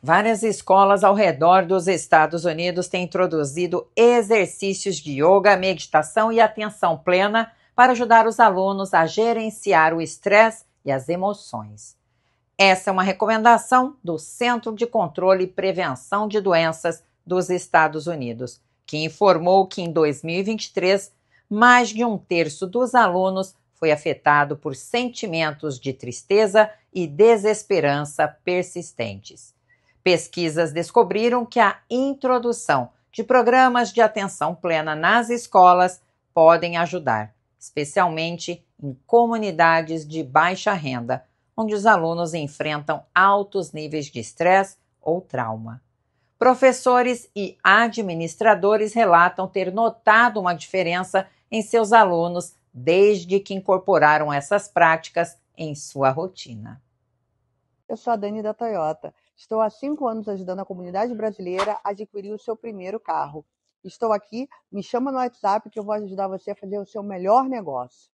Várias escolas ao redor dos Estados Unidos têm introduzido exercícios de yoga, meditação e atenção plena para ajudar os alunos a gerenciar o estresse e as emoções. Essa é uma recomendação do Centro de Controle e Prevenção de Doenças dos Estados Unidos, que informou que em 2023 mais de um terço dos alunos foi afetado por sentimentos de tristeza e desesperança persistentes. Pesquisas descobriram que a introdução de programas de atenção plena nas escolas podem ajudar, especialmente em comunidades de baixa renda, onde os alunos enfrentam altos níveis de estresse ou trauma. Professores e administradores relatam ter notado uma diferença em seus alunos desde que incorporaram essas práticas em sua rotina. Eu sou a Dani da Toyota Estou há cinco anos ajudando a comunidade brasileira a adquirir o seu primeiro carro. Estou aqui, me chama no WhatsApp que eu vou ajudar você a fazer o seu melhor negócio.